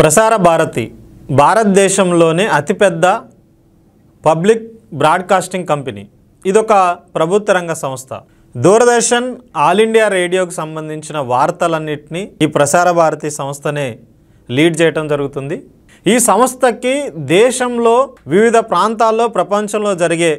ప్రసార భారతి భారతదేశంలోనే అతిపెద్ద పబ్లిక్ బ్రాడ్కాస్టింగ్ కంపెనీ ఇదొక ప్రభుత్వ రంగ సంస్థ దూరదర్శన్ ఆల్ ఇండియా రేడియోకు సంబంధించిన వార్తలన్నింటినీ ఈ ప్రసార భారతి సంస్థనే లీడ్ చేయటం జరుగుతుంది ఈ సంస్థకి దేశంలో వివిధ ప్రాంతాల్లో ప్రపంచంలో జరిగే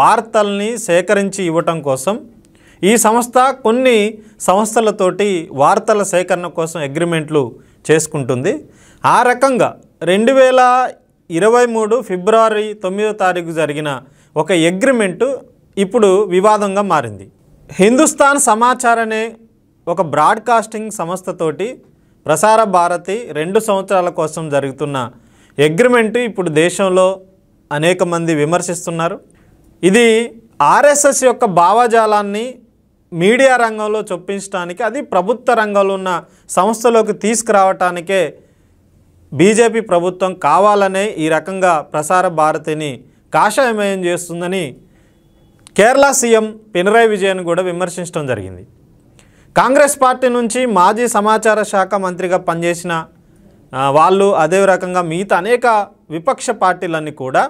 వార్తల్ని సేకరించి ఇవ్వటం కోసం ఈ సంస్థ కొన్ని సంస్థలతోటి వార్తల సేకరణ కోసం అగ్రిమెంట్లు చేసుకుంటుంది ఆ రకంగా రెండు వేల ఇరవై మూడు ఫిబ్రవరి తొమ్మిదో తారీఖు జరిగిన ఒక అగ్రిమెంటు ఇప్పుడు వివాదంగా మారింది హిందుస్థాన్ సమాచార్ అనే ఒక బ్రాడ్కాస్టింగ్ సంస్థతోటి ప్రసార భారతి రెండు సంవత్సరాల కోసం జరుగుతున్న అగ్రిమెంటు ఇప్పుడు దేశంలో అనేక మంది విమర్శిస్తున్నారు ఇది ఆర్ఎస్ఎస్ యొక్క భావజాలాన్ని మీడియా రంగంలో చొప్పించడానికి అది ప్రభుత్వ రంగంలో ఉన్న సంస్థలోకి తీసుకురావటానికే బీజేపీ ప్రభుత్వం కావాలనే ఈ రకంగా ప్రసార భారతిని కాషాయమయం చేస్తుందని కేరళ సీఎం పినరాయి విజయన్ కూడా విమర్శించడం జరిగింది కాంగ్రెస్ పార్టీ నుంచి మాజీ సమాచార శాఖ మంత్రిగా పనిచేసిన వాళ్ళు అదే రకంగా మిగతా అనేక విపక్ష పార్టీలన్నీ కూడా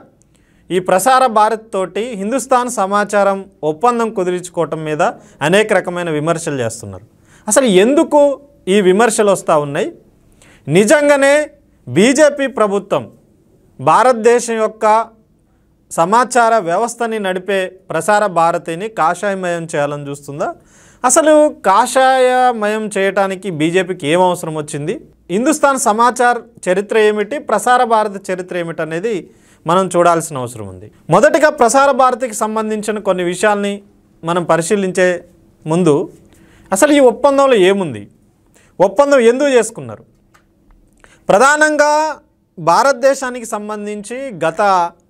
ఈ ప్రసార భారత్ తోటి హిందుస్థాన్ సమాచారం ఒప్పందం కుదిరించుకోవటం మీద అనేక రకమైన విమర్శలు చేస్తున్నారు అసలు ఎందుకు ఈ విమర్శలు వస్తూ ఉన్నాయి నిజంగానే బీజేపీ ప్రభుత్వం భారతదేశం యొక్క సమాచార వ్యవస్థని నడిపే ప్రసార భారతిని కాషాయమయం చేయాలని చూస్తుందా అసలు కాషాయమయం చేయటానికి బీజేపీకి ఏం అవసరం వచ్చింది హిందుస్థాన్ సమాచార్ చరిత్ర ఏమిటి ప్రసార భారత చరిత్ర ఏమిటి అనేది మనం చూడాల్సిన అవసరం ఉంది మొదటిగా ప్రసార భారతికి సంబంధించిన కొన్ని విషయాల్ని మనం పరిశీలించే ముందు అసలు ఈ ఒప్పందంలో ఏముంది ఒప్పందం ఎందుకు చేసుకున్నారు ప్రధానంగా భారతదేశానికి సంబంధించి గత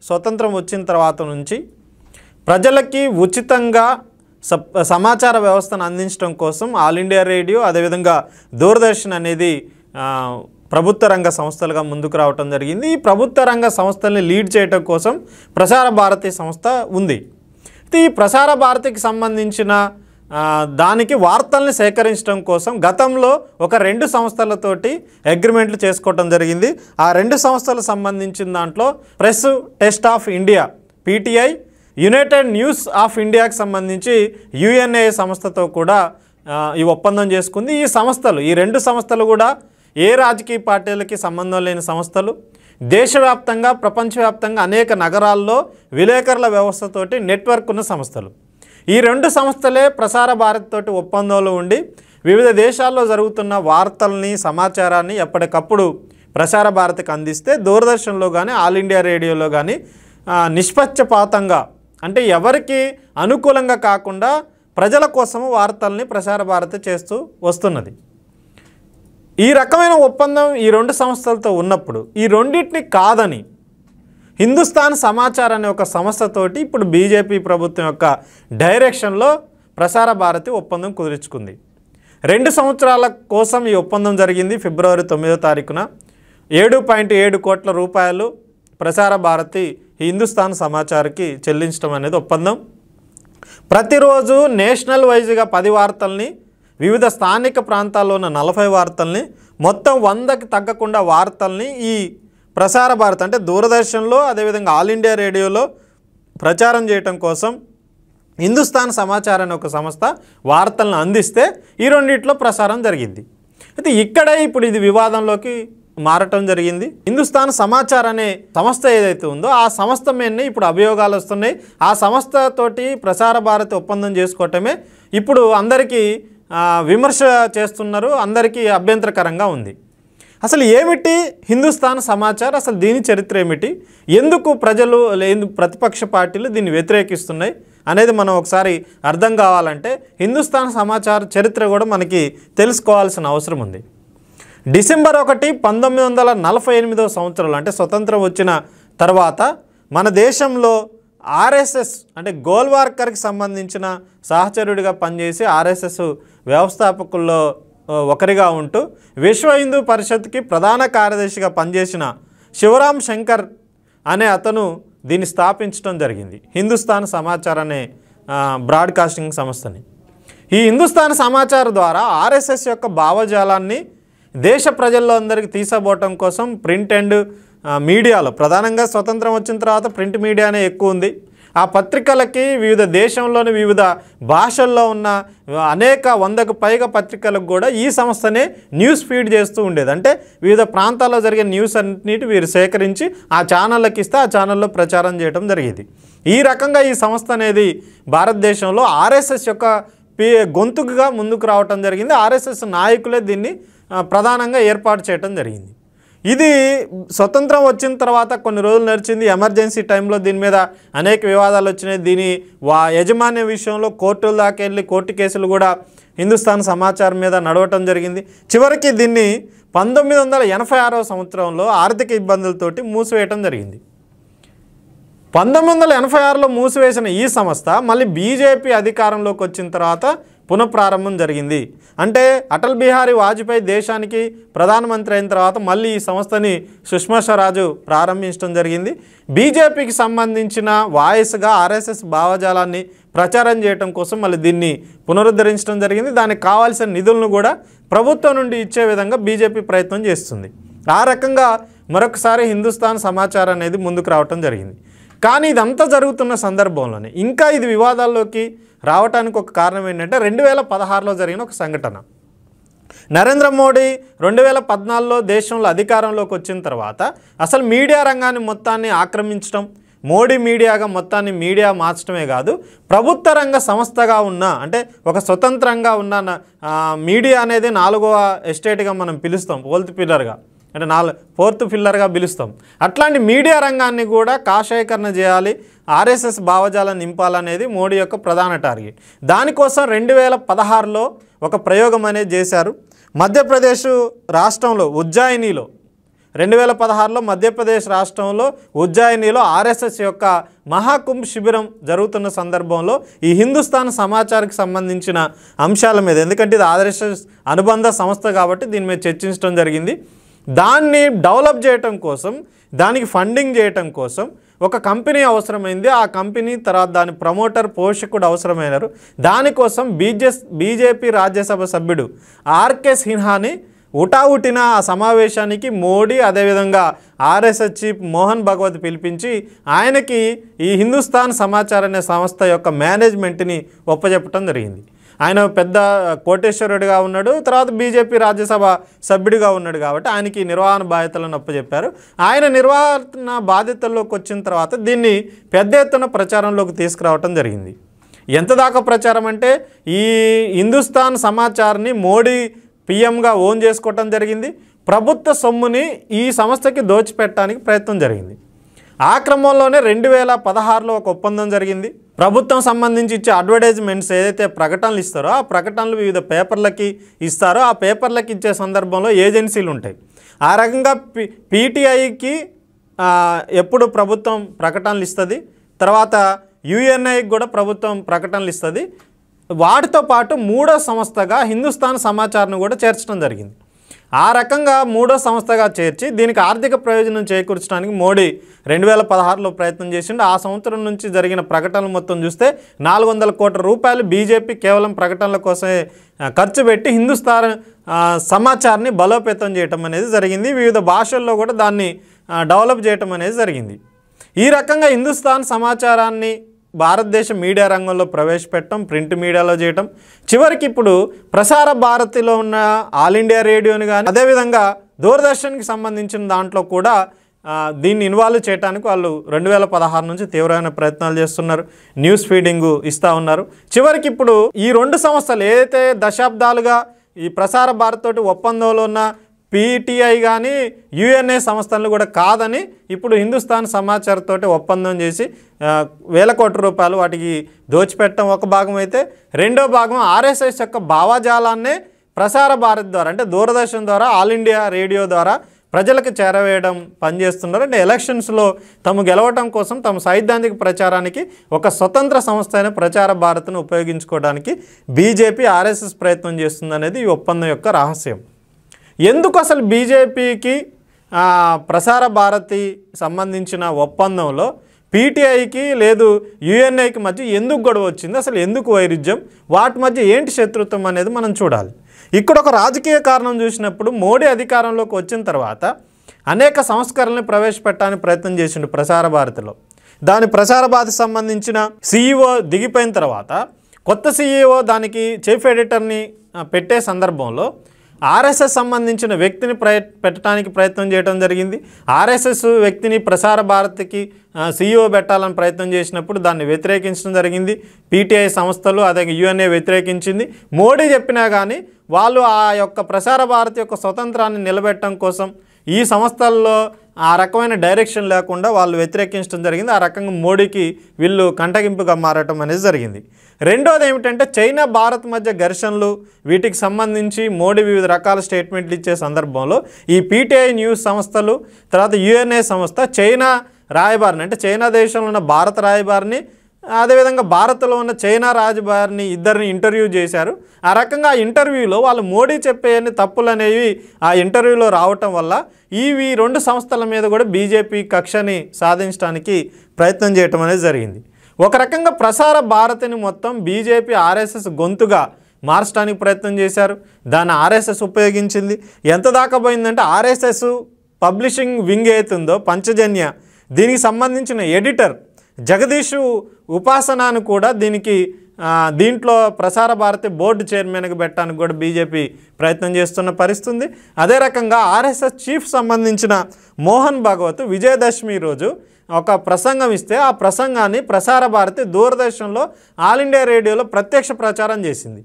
స్వతంత్రం వచ్చిన తర్వాత నుంచి ప్రజలకి ఉచితంగా సమాచార వ్యవస్థను అందించడం కోసం ఆల్ ఇండియా రేడియో అదేవిధంగా దూరదర్శన్ అనేది ప్రభుత్వ రంగ సంస్థలుగా ముందుకు రావటం జరిగింది ఈ ప్రభుత్వ రంగ సంస్థల్ని లీడ్ చేయటం కోసం ప్రసార భారతి సంస్థ ఉంది ఈ ప్రసార భారతికి సంబంధించిన దానికి వార్తల్ని సేకరించడం కోసం గతంలో ఒక రెండు సంస్థలతోటి అగ్రిమెంట్లు చేసుకోవటం జరిగింది ఆ రెండు సంస్థలకు సంబంధించిన దాంట్లో press trust of India PTI United News of ఇండియాకి సంబంధించి యుఎన్ఏ సంస్థతో కూడా ఈ ఒప్పందం చేసుకుంది ఈ సంస్థలు ఈ రెండు సంస్థలు కూడా ఏ రాజకీయ పార్టీలకి సంబంధం లేని సంస్థలు దేశవ్యాప్తంగా ప్రపంచవ్యాప్తంగా అనేక నగరాల్లో విలేకరుల వ్యవస్థతోటి నెట్వర్క్ ఉన్న సంస్థలు ఈ రెండు సంస్థలే ప్రసార భారత్తోటి ఒప్పందంలో ఉండి వివిధ దేశాల్లో జరుగుతున్న వార్తల్ని సమాచారాన్ని ఎప్పటికప్పుడు ప్రసార భారతికి అందిస్తే దూరదర్శన్లో కానీ ఆల్ ఇండియా రేడియోలో కానీ నిష్పక్షపాతంగా అంటే ఎవరికి అనుకూలంగా కాకుండా ప్రజల కోసము వార్తల్ని ప్రసార భారతి చేస్తూ వస్తున్నది ఈ రకమైన ఒప్పందం ఈ రెండు సంస్థలతో ఉన్నప్పుడు ఈ రెండింటిని కాదని హిందుస్థాన్ సమాచార్ అనే ఒక సంస్థతోటి ఇప్పుడు బీజేపీ ప్రభుత్వం యొక్క డైరెక్షన్లో ప్రసార భారతి ఒప్పందం కుదుర్చుకుంది రెండు సంవత్సరాల కోసం ఈ ఒప్పందం జరిగింది ఫిబ్రవరి తొమ్మిదో తారీఖున ఏడు పాయింట్ ఏడు కోట్ల రూపాయలు ప్రసార భారతి హిందుస్థాన్ సమాచార్కి చెల్లించడం అనేది ఒప్పందం ప్రతిరోజు నేషనల్ వైజ్గా పది వార్తల్ని వివిధ స్థానిక ప్రాంతాల్లో ఉన్న నలభై వార్తల్ని మొత్తం వందకి తగ్గకుండా వార్తల్ని ఈ ప్రసార భారత్ అంటే దూరదర్శన్లో అదేవిధంగా ఆల్ ఇండియా రేడియోలో ప్రచారం చేయటం కోసం హిందుస్థాన్ సమాచార అనే ఒక సంస్థ వార్తలను అందిస్తే ఈ రెండిట్లో ప్రసారం జరిగింది అయితే ఇక్కడే ఇప్పుడు ఇది వివాదంలోకి మారటం జరిగింది హిందుస్థాన్ సమాచార్ అనే సంస్థ ఏదైతే ఉందో ఆ సంస్థ మీద ఇప్పుడు అభియోగాలు వస్తున్నాయి ఆ సంస్థతోటి ప్రసార భారతి ఒప్పందం చేసుకోవటమే ఇప్పుడు అందరికీ విమర్శ చేస్తున్నారు అందరికీ అభ్యంతరకరంగా ఉంది అసలు ఏమిటి హిందుస్థాన్ సమాచార్ అసలు దీని చరిత్ర ఏమిటి ఎందుకు ప్రజలు లేదు ప్రతిపక్ష పార్టీలు దీన్ని వ్యతిరేకిస్తున్నాయి అనేది మనం ఒకసారి అర్థం కావాలంటే హిందుస్థాన్ సమాచార చరిత్ర కూడా మనకి తెలుసుకోవాల్సిన అవసరం ఉంది డిసెంబర్ ఒకటి పంతొమ్మిది వందల నలభై ఎనిమిదో సంవత్సరంలో అంటే స్వతంత్రం వచ్చిన తర్వాత మన దేశంలో ఆర్ఎస్ఎస్ అంటే గోల్వార్కర్కి సంబంధించిన సహచరుడిగా పనిచేసి ఆర్ఎస్ఎస్ వ్యవస్థాపకుల్లో ఒకరిగా ఉంటూ విశ్వ హిందూ పరిషత్కి ప్రధాన కార్యదర్శిగా పనిచేసిన శివరాం శంకర్ అనే అతను దీన్ని స్థాపించడం జరిగింది హిందుస్థాన్ సమాచార్ అనే బ్రాడ్కాస్టింగ్ సంస్థని ఈ హిందుస్థాన్ సమాచార్ ద్వారా ఆర్ఎస్ఎస్ యొక్క భావజాలాన్ని దేశ ప్రజల్లో అందరికీ తీసబోవటం కోసం ప్రింట్ అండ్ మీడియాలో ప్రధానంగా స్వతంత్రం వచ్చిన తర్వాత ప్రింట్ మీడియానే ఎక్కువ ఉంది ఆ పత్రికలకి వివిధ దేశంలోని వివిధ భాషల్లో ఉన్న అనేక వందకు పైగా పత్రికలకు కూడా ఈ సంస్థనే న్యూస్ ఫీడ్ చేస్తూ ఉండేది అంటే వివిధ ప్రాంతాల్లో జరిగే న్యూస్ అన్నిటి వీరు సేకరించి ఆ ఛానళ్ళకి ఇస్తే ఆ ఛానల్లో ప్రచారం చేయడం జరిగేది ఈ రకంగా ఈ సంస్థ అనేది భారతదేశంలో ఆర్ఎస్ఎస్ యొక్క గొంతుకుగా ముందుకు రావటం జరిగింది ఆర్ఎస్ఎస్ నాయకులే దీన్ని ప్రధానంగా ఏర్పాటు చేయడం జరిగింది ఇది స్వతంత్రం వచ్చిన తర్వాత కొన్ని రోజులు నడిచింది ఎమర్జెన్సీ టైంలో దీని మీద అనేక వివాదాలు వచ్చినాయి దీని వా యజమాన్య విషయంలో కోర్టుల దాకా వెళ్ళి కోర్టు కేసులు కూడా హిందుస్థాన్ సమాచారం మీద నడవటం జరిగింది చివరికి దీన్ని పంతొమ్మిది వందల ఎనభై ఆరవ సంవత్సరంలో ఆర్థిక ఇబ్బందులతోటి మూసివేయటం జరిగింది పంతొమ్మిది వందల ఎనభై ఆరులో మూసివేసిన ఈ సంస్థ మళ్ళీ బీజేపీ అధికారంలోకి వచ్చిన తర్వాత పునఃప్రారంభం జరిగింది అంటే అటల్ బిహారీ వాజ్పేయి దేశానికి ప్రధానమంత్రి అయిన తర్వాత మళ్ళీ ఈ సంస్థని సుష్మా స్వరాజు ప్రారంభించడం జరిగింది బీజేపీకి సంబంధించిన వాయిస్గా ఆర్ఎస్ఎస్ భావజాలాన్ని ప్రచారం చేయటం కోసం మళ్ళీ దీన్ని పునరుద్ధరించడం జరిగింది దానికి కావాల్సిన నిధులను కూడా ప్రభుత్వం నుండి ఇచ్చే విధంగా బీజేపీ ప్రయత్నం చేస్తుంది ఆ రకంగా మరొకసారి హిందుస్థాన్ సమాచారం అనేది ముందుకు రావటం జరిగింది కానీ ఇదంతా జరుగుతున్న సందర్భంలోనే ఇంకా ఇది వివాదాల్లోకి రావటానికి ఒక కారణం ఏంటంటే రెండు వేల పదహారులో జరిగిన ఒక సంఘటన నరేంద్ర మోడీ రెండు వేల పద్నాలుగులో దేశంలో అధికారంలోకి వచ్చిన తర్వాత అసలు మీడియా రంగాన్ని మొత్తాన్ని ఆక్రమించడం మోడీ మీడియాగా మొత్తాన్ని మీడియా మార్చడమే కాదు ప్రభుత్వ రంగ సంస్థగా ఉన్న అంటే ఒక స్వతంత్రంగా ఉన్న మీడియా అనేది నాలుగవ ఎస్టేట్గా మనం పిలుస్తాం ఓల్త్ పిల్లర్గా అంటే నాలుగు ఫోర్త్ ఫిల్లర్గా పిలుస్తాం అట్లాంటి మీడియా రంగాన్ని కూడా కాషాయకరణ చేయాలి ఆర్ఎస్ఎస్ భావజాలను నింపాలనేది మోడీ యొక్క ప్రధాన టార్గెట్ దానికోసం రెండు వేల పదహారులో ఒక ప్రయోగం అనేది చేశారు మధ్యప్రదేశ్ రాష్ట్రంలో ఉజ్జాయినిలో రెండు వేల పదహారులో మధ్యప్రదేశ్ రాష్ట్రంలో ఉజ్జాయినిలో ఆర్ఎస్ఎస్ యొక్క మహాకుంభ్ శిబిరం జరుగుతున్న సందర్భంలో ఈ హిందుస్థాన్ సమాచారానికి సంబంధించిన అంశాల మీద ఎందుకంటే ఇది ఆర్ఎస్ఎస్ అనుబంధ సంస్థ కాబట్టి దీని మీద చర్చించడం జరిగింది దాన్ని డెవలప్ చేయటం కోసం దానికి ఫండింగ్ చేయటం కోసం ఒక కంపెనీ అవసరమైంది ఆ కంపెనీ తర్వాత దాని ప్రమోటర్ పోషకుడు అవసరమైనారు దానికోసం బీజెస్ బీజేపీ రాజ్యసభ సభ్యుడు ఆర్కే సిన్హాని ఉటావుటిన ఆ సమావేశానికి మోడీ అదేవిధంగా ఆర్ఎస్ఎస్ చీఫ్ మోహన్ భగవత్ పిలిపించి ఆయనకి ఈ హిందుస్థాన్ సమాచార అనే సంస్థ యొక్క మేనేజ్మెంట్ని ఒప్పజెప్పటం జరిగింది ఆయన పెద్ద కోటేశ్వరుడిగా ఉన్నాడు తర్వాత బీజేపీ రాజ్యసభ సభ్యుడిగా ఉన్నాడు కాబట్టి ఆయనకి నిర్వహణ బాధ్యతలను అప్పచెప్పారు ఆయన నిర్వహణ బాధ్యతల్లోకి వచ్చిన తర్వాత దీన్ని పెద్ద ఎత్తున ప్రచారంలోకి తీసుకురావటం జరిగింది ఎంత దాకా ప్రచారం అంటే ఈ హిందుస్థాన్ సమాచారాన్ని మోడీ పిఎంగా ఓన్ చేసుకోవటం జరిగింది ప్రభుత్వ సొమ్ముని ఈ సంస్థకి దోచిపెట్టడానికి ప్రయత్నం జరిగింది ఆ క్రమంలోనే రెండు వేల పదహారులో ఒక ఒప్పందం జరిగింది ప్రభుత్వం సంబంధించి ఇచ్చే అడ్వర్టైజ్మెంట్స్ ఏదైతే ప్రకటనలు ఇస్తారో ఆ ప్రకటనలు వివిధ పేపర్లకి ఇస్తారో ఆ పేపర్లకి ఇచ్చే సందర్భంలో ఏజెన్సీలు ఉంటాయి ఆ రకంగా పి పీటీఐకి ఎప్పుడు ప్రభుత్వం ప్రకటనలు ఇస్తుంది తర్వాత యుఎన్ఐకి కూడా ప్రభుత్వం ప్రకటనలు ఇస్తుంది వాటితో పాటు మూడో సంస్థగా హిందుస్థాన్ సమాచారాన్ని కూడా చేర్చడం జరిగింది ఆ రకంగా మూడో సంస్థగా చేర్చి దీనికి ఆర్థిక ప్రయోజనం చేకూర్చడానికి మోడీ రెండు వేల పదహారులో ప్రయత్నం చేసిండు ఆ సంవత్సరం నుంచి జరిగిన ప్రకటనలు మొత్తం చూస్తే నాలుగు వందల కోట్ల రూపాయలు బీజేపీ కేవలం ప్రకటనల కోసమే ఖర్చు పెట్టి హిందుస్థాన్ సమాచారాన్ని బలోపేతం చేయటం అనేది జరిగింది వివిధ భాషల్లో కూడా దాన్ని డెవలప్ చేయటం అనేది జరిగింది ఈ రకంగా హిందుస్థాన్ సమాచారాన్ని భారతదేశ మీడియా రంగంలో ప్రవేశపెట్టడం ప్రింట్ మీడియాలో చేయటం చివరికి ఇప్పుడు ప్రసార భారతిలో ఉన్న ఆల్ ఇండియా రేడియోని కానీ అదేవిధంగా దూరదర్శన్కి సంబంధించిన దాంట్లో కూడా దీన్ని ఇన్వాల్వ్ చేయడానికి వాళ్ళు రెండు వేల పదహారు నుంచి తీవ్రమైన ప్రయత్నాలు చేస్తున్నారు న్యూస్ ఫీడింగ్ ఇస్తూ ఉన్నారు చివరికి ఇప్పుడు ఈ రెండు సంస్థలు ఏదైతే దశాబ్దాలుగా ఈ ప్రసార భారత్ తోటి ఒప్పందంలో ఉన్న పీటీఐ కానీ యుఎన్ఏ సంస్థలు కూడా కాదని ఇప్పుడు హిందుస్థాన్ సమాచారతో ఒప్పందం చేసి వేల కోట్ల రూపాయలు వాటికి దోచిపెట్టడం ఒక భాగం అయితే రెండో భాగం ఆర్ఎస్ఎస్ యొక్క భావజాలాన్నే ప్రసార భారత్ ద్వారా అంటే దూరదర్శన్ ద్వారా ఆల్ ఇండియా రేడియో ద్వారా ప్రజలకు చేరవేయడం పనిచేస్తున్నారు అంటే ఎలక్షన్స్లో తమ గెలవటం కోసం తమ సైద్ధాంతిక ప్రచారానికి ఒక స్వతంత్ర సంస్థ అయిన ప్రచార భారత్ను ఉపయోగించుకోవడానికి బీజేపీ ఆర్ఎస్ఎస్ ప్రయత్నం అనేది ఈ ఒప్పందం యొక్క రహస్యం ఎందుకు అసలు బీజేపీకి ప్రసార భారతి సంబంధించిన ఒప్పందంలో పీటీఐకి లేదు యుఎన్ఐకి మధ్య ఎందుకు గొడవ వచ్చింది అసలు ఎందుకు వైరుధ్యం వాటి మధ్య ఏంటి శత్రుత్వం అనేది మనం చూడాలి ఇక్కడ ఒక రాజకీయ కారణం చూసినప్పుడు మోడీ అధికారంలోకి వచ్చిన తర్వాత అనేక సంస్కరణలు ప్రవేశపెట్టడానికి ప్రయత్నం చేసిండు ప్రసార భారతిలో దాని ప్రసార భారతి సంబంధించిన సీఈఓ దిగిపోయిన తర్వాత కొత్త సీఈఓ దానికి చీఫ్ ఎడిటర్ని పెట్టే సందర్భంలో ఆర్ఎస్ఎస్ సంబంధించిన వ్యక్తిని ప్రయ పెట్టడానికి ప్రయత్నం చేయడం జరిగింది ఆర్ఎస్ఎస్ వ్యక్తిని ప్రసార భారతికి సీఈఓ పెట్టాలని ప్రయత్నం చేసినప్పుడు దాన్ని వ్యతిరేకించడం జరిగింది పీటీఐ సంస్థలు అదే యుఎన్ఏ వ్యతిరేకించింది మోడీ చెప్పినా కానీ వాళ్ళు ఆ యొక్క ప్రసార భారతి యొక్క స్వతంత్రాన్ని నిలబెట్టడం కోసం ఈ సంస్థల్లో ఆ రకమైన డైరెక్షన్ లేకుండా వాళ్ళు వ్యతిరేకించడం జరిగింది ఆ రకంగా మోడీకి వీళ్ళు కంటగింపుగా మారటం అనేది జరిగింది రెండోది ఏమిటంటే చైనా భారత్ మధ్య ఘర్షణలు వీటికి సంబంధించి మోడీ వివిధ రకాల స్టేట్మెంట్లు ఇచ్చే సందర్భంలో ఈ పీటీఐ న్యూస్ సంస్థలు తర్వాత యుఎన్ఏ సంస్థ చైనా రాయబారిని అంటే చైనా దేశంలో ఉన్న భారత రాయబారిని అదేవిధంగా భారత్లో ఉన్న చైనా రాజభారిని ఇద్దరిని ఇంటర్వ్యూ చేశారు ఆ రకంగా ఇంటర్వ్యూలో వాళ్ళు మోడీ చెప్పేయని తప్పులు అనేవి ఆ ఇంటర్వ్యూలో రావటం వల్ల ఇవి రెండు సంస్థల మీద కూడా బీజేపీ కక్షని సాధించడానికి ప్రయత్నం చేయటం అనేది జరిగింది ఒక రకంగా ప్రసార భారతిని మొత్తం బీజేపీ ఆర్ఎస్ఎస్ గొంతుగా మార్చడానికి ప్రయత్నం చేశారు దాన్ని ఆర్ఎస్ఎస్ ఉపయోగించింది ఎంత దాకా పోయిందంటే ఆర్ఎస్ఎస్ పబ్లిషింగ్ వింగ్ ఏతుందో పంచజన్య దీనికి సంబంధించిన ఎడిటర్ జగదీషు ఉపాసనను కూడా దీనికి దీంట్లో ప్రసార భారతి బోర్డు చైర్మన్గా పెట్టడానికి కూడా బీజేపీ ప్రయత్నం చేస్తున్న పరిస్థితుంది అదే రకంగా ఆర్ఎస్ఎస్ చీఫ్ సంబంధించిన మోహన్ భాగవత్ విజయదశమి రోజు ఒక ప్రసంగం ఇస్తే ఆ ప్రసంగాన్ని ప్రసార భారతి దూరదర్శన్లో ఆల్ ఇండియా రేడియోలో ప్రత్యక్ష ప్రచారం చేసింది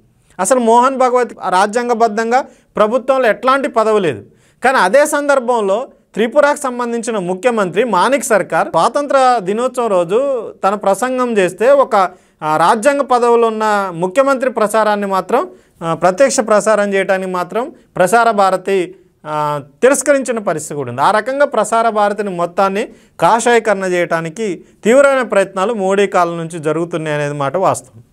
అసలు మోహన్ భగవత్ రాజ్యాంగబద్ధంగా ప్రభుత్వంలో ఎట్లాంటి పదవి లేదు కానీ అదే సందర్భంలో త్రిపురకు సంబంధించిన ముఖ్యమంత్రి మానిక్ సర్కార్ స్వాతంత్ర దినోత్సవం రోజు తన ప్రసంగం చేస్తే ఒక రాజ్యాంగ పదవులు ఉన్న ముఖ్యమంత్రి ప్రసారాన్ని మాత్రం ప్రత్యక్ష ప్రసారం చేయడానికి మాత్రం ప్రసార భారతి తిరస్కరించిన పరిస్థితి కూడా ఉంది ఆ రకంగా ప్రసార భారతిని మొత్తాన్ని కాషాయకరణ చేయడానికి తీవ్రమైన ప్రయత్నాలు మోడీ కాలం నుంచి జరుగుతున్నాయి అనేది మాట వాస్తవం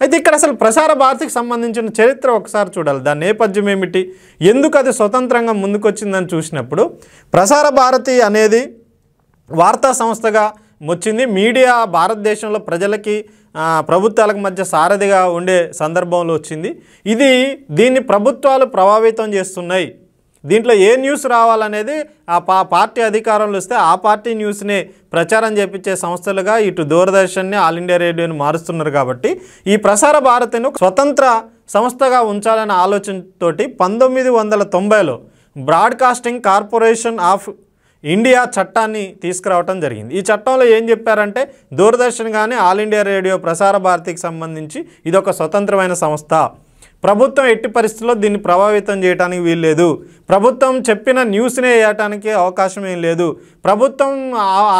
అయితే ఇక్కడ అసలు ప్రసార భారతికి సంబంధించిన చరిత్ర ఒకసారి చూడాలి దాని నేపథ్యం ఏమిటి ఎందుకు అది స్వతంత్రంగా ముందుకొచ్చిందని చూసినప్పుడు ప్రసార భారతి అనేది వార్తా సంస్థగా వచ్చింది మీడియా భారతదేశంలో ప్రజలకి ప్రభుత్వాలకు మధ్య సారథిగా ఉండే సందర్భంలో వచ్చింది ఇది దీన్ని ప్రభుత్వాలు ప్రభావితం చేస్తున్నాయి దీంట్లో ఏ న్యూస్ రావాలనేది ఆ పా పార్టీ అధికారంలో వస్తే ఆ పార్టీ న్యూస్ని ప్రచారం చేపించే సంస్థలుగా ఇటు దూరదర్శన్ని ఆల్ ఇండియా రేడియోని మారుస్తున్నారు కాబట్టి ఈ ప్రసార భారతిని స్వతంత్ర సంస్థగా ఉంచాలనే ఆలోచనతోటి పంతొమ్మిది వందల తొంభైలో బ్రాడ్కాస్టింగ్ కార్పొరేషన్ ఆఫ్ ఇండియా చట్టాన్ని తీసుకురావటం జరిగింది ఈ చట్టంలో ఏం చెప్పారంటే దూరదర్శన్ కానీ ఆల్ ఇండియా రేడియో ప్రసార భారతికి సంబంధించి ఇదొక స్వతంత్రమైన సంస్థ ప్రభుత్వం ఎట్టి పరిస్థితుల్లో దీన్ని ప్రభావితం చేయడానికి వీల్లేదు ప్రభుత్వం చెప్పిన న్యూస్నే వేయటానికి అవకాశం ఏం లేదు ప్రభుత్వం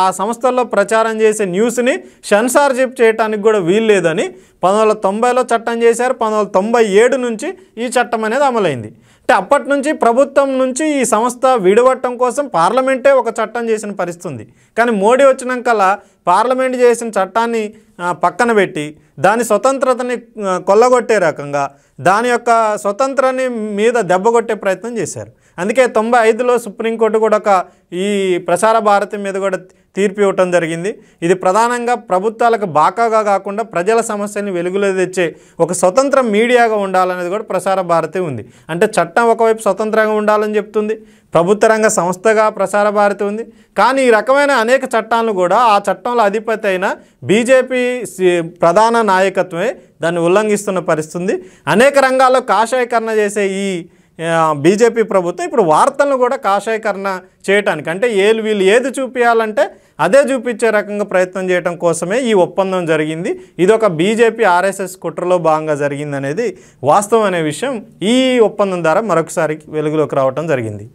ఆ సంస్థల్లో ప్రచారం చేసే న్యూస్ని సెన్సార్షిప్ చేయడానికి కూడా వీల్లేదని పంతొమ్మిది తొంభైలో చట్టం చేశారు పంతొమ్మిది తొంభై ఏడు నుంచి ఈ చట్టం అనేది అమలైంది అంటే అప్పటి నుంచి ప్రభుత్వం నుంచి ఈ సంస్థ విడవట్టం కోసం పార్లమెంటే ఒక చట్టం చేసిన పరిస్థితి ఉంది కానీ మోడీ వచ్చినాకలా పార్లమెంట్ చేసిన చట్టాన్ని పక్కన పెట్టి దాని స్వతంత్రతని కొల్లగొట్టే రకంగా దాని యొక్క స్వతంత్రాన్ని మీద దెబ్బగొట్టే ప్రయత్నం చేశారు అందుకే తొంభై ఐదులో సుప్రీంకోర్టు కూడా ఒక ఈ ప్రసార భారతి మీద కూడా తీర్పు ఇవ్వటం జరిగింది ఇది ప్రధానంగా ప్రభుత్వాలకు బాకాగా కాకుండా ప్రజల సమస్యల్ని వెలుగులో తెచ్చే ఒక స్వతంత్ర మీడియాగా ఉండాలనేది కూడా ప్రసార భారతి ఉంది అంటే చట్టం ఒకవైపు స్వతంత్రంగా ఉండాలని చెప్తుంది ప్రభుత్వ రంగ సంస్థగా ప్రసార భారతి ఉంది కానీ ఈ రకమైన అనేక చట్టాలను కూడా ఆ చట్టంలో అధిపతి అయిన బీజేపీ ప్రధాన నాయకత్వమే దాన్ని ఉల్లంఘిస్తున్న పరిస్థితుంది అనేక రంగాల్లో కాషాయకరణ చేసే ఈ బీజేపీ ప్రభుత్వం ఇప్పుడు వార్తలను కూడా కాషాయకరణ చేయటానికి అంటే ఏలు వీళ్ళు ఏది చూపించాలంటే అదే చూపించే రకంగా ప్రయత్నం చేయడం కోసమే ఈ ఒప్పందం జరిగింది ఇది ఒక బీజేపీ ఆర్ఎస్ఎస్ కుట్రలో భాగంగా జరిగిందనేది వాస్తవం అనే విషయం ఈ ఒప్పందం ద్వారా మరొకసారి వెలుగులోకి రావటం జరిగింది